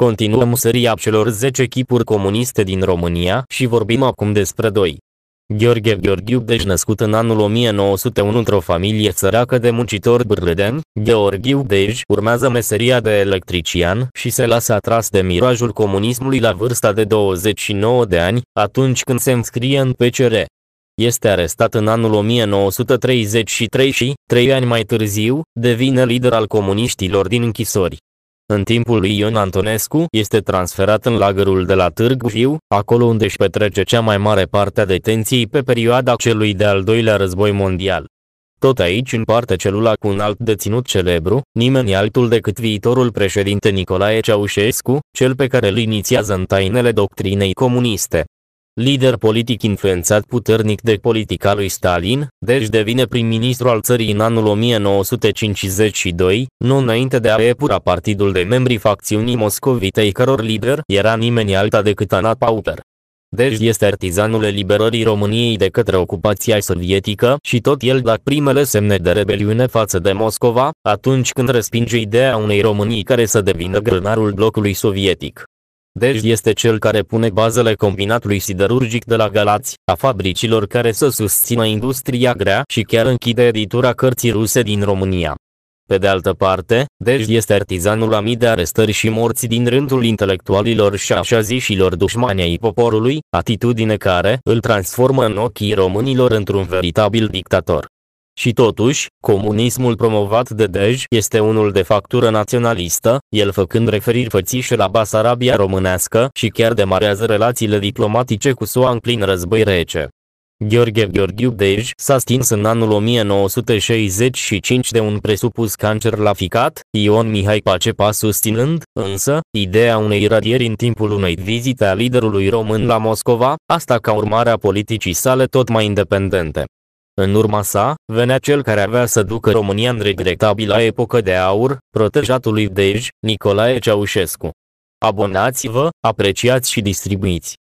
Continuăm seria celor 10 chipuri comuniste din România și vorbim acum despre doi. Gheorghe Gheorghiu deci născut în anul 1901 într-o familie săracă de muncitori bârlădeni, Gheorghiu Dej deci, urmează meseria de electrician și se lasă atras de mirajul comunismului la vârsta de 29 de ani, atunci când se înscrie în PCR. Este arestat în anul 1933 și, trei ani mai târziu, devine lider al comuniștilor din închisori. În timpul lui Ion Antonescu este transferat în lagărul de la Târgu Jiu, acolo unde își petrece cea mai mare parte a detenției pe perioada celui de-al doilea război mondial. Tot aici împarte celula cu un alt deținut celebru, nimeni altul decât viitorul președinte Nicolae Ceaușescu, cel pe care îl inițiază în tainele doctrinei comuniste lider politic influențat puternic de politica lui Stalin, deci devine prim-ministru al țării în anul 1952, nu înainte de a epura partidul de membri facțiunii moscovitei căror lider era nimeni alta decât Ana Pauper. Deci este artizanul eliberării României de către ocupația sovietică și tot el dacă primele semne de rebeliune față de Moscova, atunci când respinge ideea unei Românii care să devină grânarul blocului sovietic. Dez este cel care pune bazele combinatului siderurgic de la Galați, a fabricilor care să susțină industria grea și chiar închide editura cărții ruse din România. Pe de altă parte, Dej este artizanul a mii de arestări și morți din rândul intelectualilor și așa zișilor dușmani poporului, atitudine care îl transformă în ochii românilor într-un veritabil dictator. Și totuși, comunismul promovat de Dej este unul de factură naționalistă, el făcând referiri fățișe la Basarabia românească și chiar demarează relațiile diplomatice cu SUA în plin război rece. Gheorghe Gheorghiu Dej s-a stins în anul 1965 de un presupus cancer la ficat, Ion Mihai Pacepa susținând, însă, ideea unei radieri în timpul unei vizite a liderului român la Moscova, asta ca urmare a politicii sale tot mai independente. În urma sa, venea cel care avea să ducă România în regretabila epocă de aur, protejatului Dej, Nicolae Ceaușescu. Abonați-vă, apreciați și distribuiți!